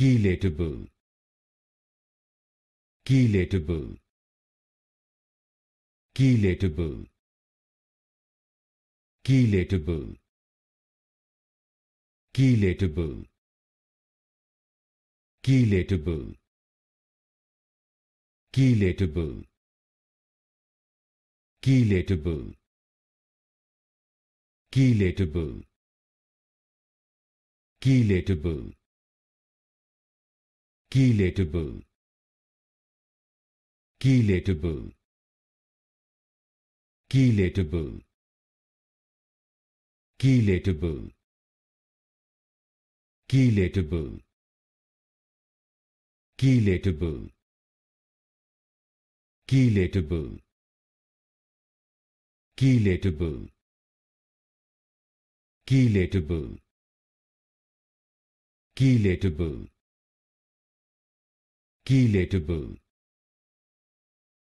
Keylatable. Keylatable. Keylatable. Keylatable. Keylatable. Keylatable. Keylatable. Keylatable. Keylatable. chelatable Chelatable. Chelatable. Chelatable. Chelatable. Chelatable. Chelatable. Chelatable. Chelatable. Chelatable. Chelatable chelatable